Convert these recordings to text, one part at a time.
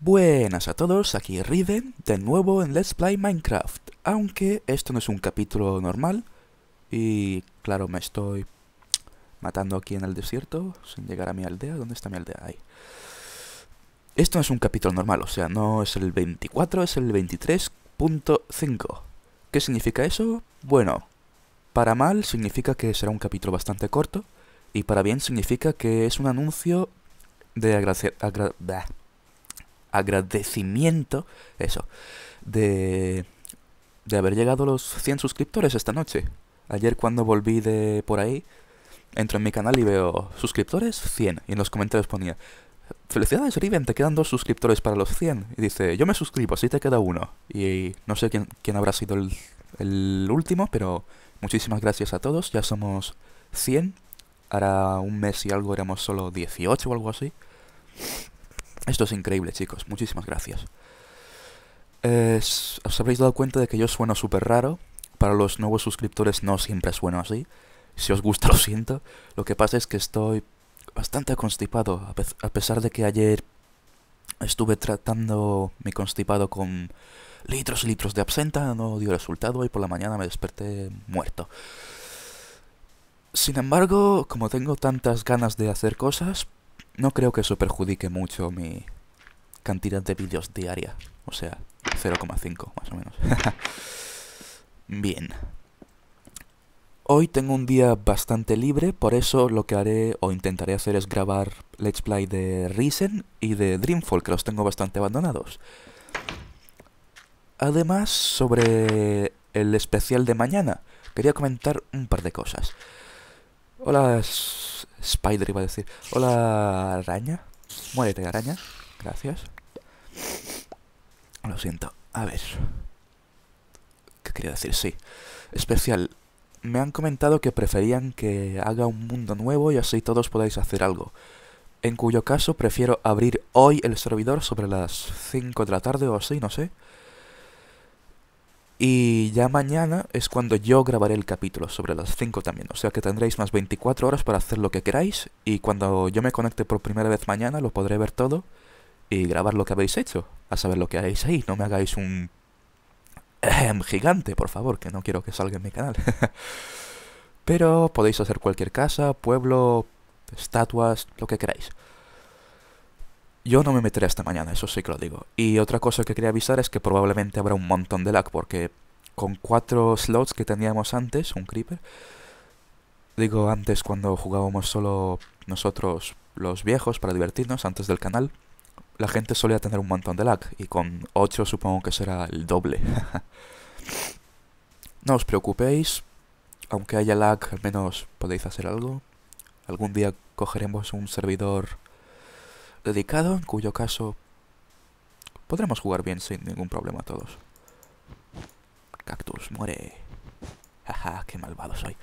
Buenas a todos, aquí Riven, de nuevo en Let's Play Minecraft, aunque esto no es un capítulo normal y claro, me estoy matando aquí en el desierto sin llegar a mi aldea, ¿dónde está mi aldea? Ahí. Esto no es un capítulo normal, o sea, no es el 24, es el 23.5. ¿Qué significa eso? Bueno, para mal significa que será un capítulo bastante corto y para bien significa que es un anuncio de agradecer agradecimiento, eso, de, haber llegado a los 100 suscriptores esta noche. Ayer cuando volví de por ahí, entro en mi canal y veo suscriptores 100 y en los comentarios ponía Felicidades Riven, te quedan dos suscriptores para los 100 y dice yo me suscribo, así te queda uno y no sé quién, quién habrá sido el, el, último, pero muchísimas gracias a todos, ya somos 100 ahora un mes y algo éramos solo 18 o algo así esto es increíble, chicos. Muchísimas gracias. Eh, os habréis dado cuenta de que yo sueno súper raro. Para los nuevos suscriptores no siempre sueno así. Si os gusta, lo siento. Lo que pasa es que estoy bastante constipado. A, a pesar de que ayer estuve tratando mi constipado con litros y litros de absenta, no dio resultado y por la mañana me desperté muerto. Sin embargo, como tengo tantas ganas de hacer cosas, no creo que eso perjudique mucho mi cantidad de vídeos diaria. O sea, 0,5 más o menos. Bien. Hoy tengo un día bastante libre, por eso lo que haré o intentaré hacer es grabar Let's Play de Reason y de Dreamfall, que los tengo bastante abandonados. Además, sobre el especial de mañana, quería comentar un par de cosas. Hola, Spider iba a decir. Hola, araña. Muérete, araña. Gracias. Lo siento. A ver. ¿Qué quería decir? Sí. Especial. Me han comentado que preferían que haga un mundo nuevo y así todos podáis hacer algo. En cuyo caso prefiero abrir hoy el servidor sobre las 5 de la tarde o así, no sé. Y ya mañana es cuando yo grabaré el capítulo sobre las 5 también. O sea que tendréis más 24 horas para hacer lo que queráis. Y cuando yo me conecte por primera vez mañana lo podré ver todo y grabar lo que habéis hecho. A saber lo que hagáis ahí. No me hagáis un... gigante, por favor, que no quiero que salga en mi canal. Pero podéis hacer cualquier casa, pueblo, estatuas, lo que queráis. Yo no me meteré hasta mañana, eso sí que lo digo. Y otra cosa que quería avisar es que probablemente habrá un montón de lag, porque con cuatro slots que teníamos antes, un creeper, digo antes cuando jugábamos solo nosotros los viejos para divertirnos, antes del canal, la gente solía tener un montón de lag, y con ocho supongo que será el doble. no os preocupéis, aunque haya lag, al menos podéis hacer algo. Algún día cogeremos un servidor dedicado, en cuyo caso podremos jugar bien sin ningún problema todos. Cactus, muere. Jaja, qué malvado soy.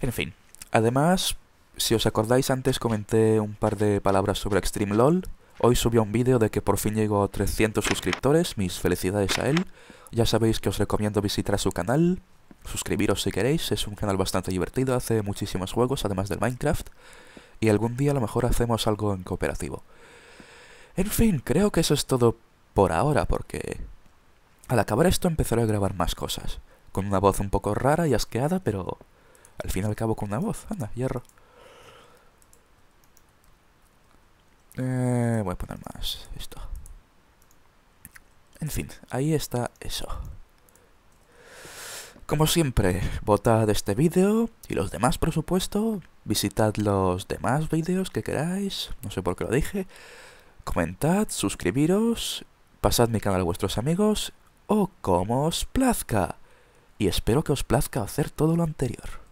En fin, además, si os acordáis antes comenté un par de palabras sobre Extreme LOL. Hoy subió un vídeo de que por fin llegó a 300 suscriptores, mis felicidades a él. Ya sabéis que os recomiendo visitar su canal, suscribiros si queréis, es un canal bastante divertido, hace muchísimos juegos, además del Minecraft, y algún día a lo mejor hacemos algo en cooperativo. En fin, creo que eso es todo por ahora, porque al acabar esto empezaré a grabar más cosas, con una voz un poco rara y asqueada, pero al fin y al cabo con una voz, anda, hierro. Eh, voy a poner más esto. En fin, ahí está eso. Como siempre, votad este vídeo y los demás, por supuesto. Visitad los demás vídeos que queráis, no sé por qué lo dije. Comentad, suscribiros, pasad mi canal a vuestros amigos o como os plazca. Y espero que os plazca hacer todo lo anterior.